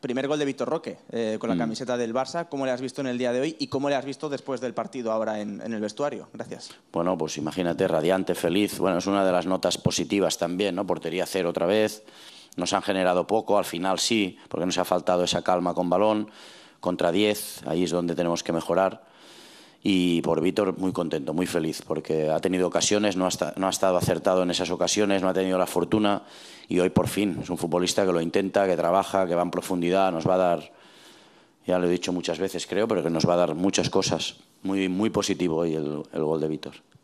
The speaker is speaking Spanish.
Primer gol de Vitor Roque eh, con la mm. camiseta del Barça. ¿Cómo le has visto en el día de hoy y cómo le has visto después del partido ahora en, el vestuario? Gracias. Bueno, pues imagínate, radiante, feliz. Bueno, es una de las notas positivas también, ¿no? Portería cero otra vez. Nos han generado poco, al final sí, porque nos ha faltado esa calma con balón. Contra 10, ahí es donde tenemos que mejorar. Y por Víctor, muy contento, muy feliz, porque ha tenido ocasiones, no ha, estado, acertado en esas ocasiones, no ha tenido la fortuna y hoy por fin es un futbolista que lo intenta, que trabaja, que va en profundidad, nos va a dar, ya lo he dicho muchas veces creo, pero que nos va a dar muchas cosas. Muy, muy positivo hoy el, el gol de Víctor.